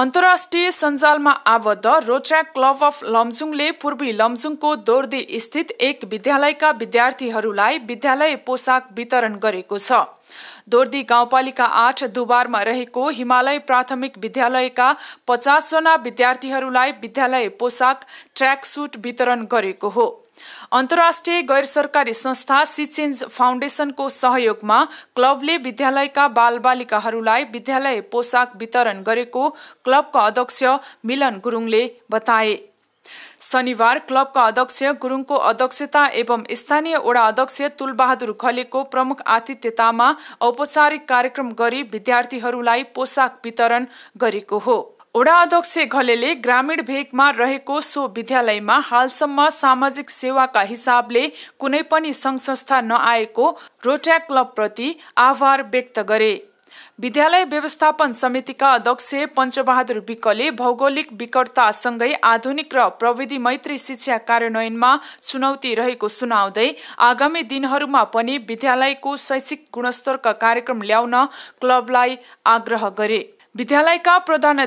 अन्तर्राष्ट्रिय सञ्जालमा आबद्ध रोट्र्याक क्लब अफ लम्जुङले पूर्वी लम्जुङको दोर्दी स्थित एक विद्यालयका विद्यार्थीहरूलाई विद्यालय पोसाक वितरण गरेको छ दोर्दी गाउँपालिका आठ दुबारमा रहेको हिमालय प्राथमिक विद्यालयका पचासजना विद्यार्थीहरूलाई विद्यालय पोसाक ट्र्याक सुट वितरण गरेको हो अन्तर्राष्ट्रिय गैर सरकारी संस्था सिचेन्ज फाउन्डेसनको सहयोगमा क्लबले विद्यालयका बालबालिकाहरूलाई विद्यालय पोसाक वितरण गरेको क्लबका अध्यक्ष मिलन गुरुङले बताए शनिबार क्लबका अध्यक्ष गुरुङको अध्यक्षता एवं स्थानीय वडा अध्यक्ष तुलबहादुर खलेको प्रमुख आतिथ्यतामा औपचारिक कार्यक्रम गरी विद्यार्थीहरूलाई पोसाक वितरण गरेको हो वडा अध्यक्ष घलेले ग्रामीण भेगमा रहेको सो विद्यालयमा हालसम्म सामाजिक सेवाका हिसाबले कुनै पनि संस्था नआएको रोट्या क्लबप्रति आभार व्यक्त गरे विद्यालय व्यवस्थापन समितिका अध्यक्ष पञ्चबहादुर विकले भौगोलिक विकटतासँगै आधुनिक र प्रविधि मैत्री शिक्षा कार्यान्वयनमा चुनौती रहेको सुनाउँदै आगामी दिनहरूमा पनि विद्यालयको शैक्षिक गुणस्तरका कार्यक्रम ल्याउन क्लबलाई आग्रह गरे विद्यालयका प्रधान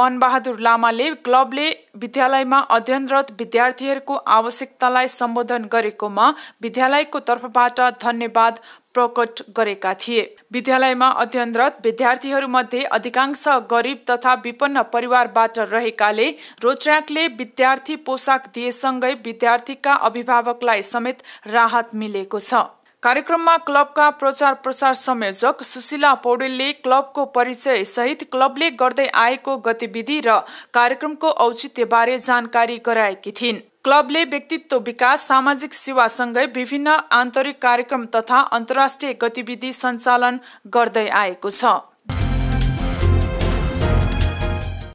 मनबहादुर लामाले क्लबले विद्यालयमा अध्ययनरत विद्यार्थीहरूको आवश्यकतालाई सम्बोधन गरेकोमा विद्यालयको तर्फबाट धन्यवाद प्रकट गरेका थिए विद्यालयमा अध्ययनरत विद्यार्थीहरूमध्ये अधिकांश गरिब तथा विपन्न परिवारबाट रहेकाले रोट्र्याकले विद्यार्थी पोसाक दिएसँगै विद्यार्थीका अभिभावकलाई समेत राहत मिलेको छ कार्यक्रममा क्लबका प्रचार प्रसार संयोजक सुशीला पौडेलले क्लबको परिचय सहित क्लबले गर्दै आएको गतिविधि र कार्यक्रमको औचित्यबारे जानकारी गराएकी थिइन् क्लबले व्यक्तित्व विकास सामाजिक सेवासँगै विभिन्न आन्तरिक कार्यक्रम तथा अन्तर्राष्ट्रिय गतिविधि सञ्चालन गर्दै आएको छ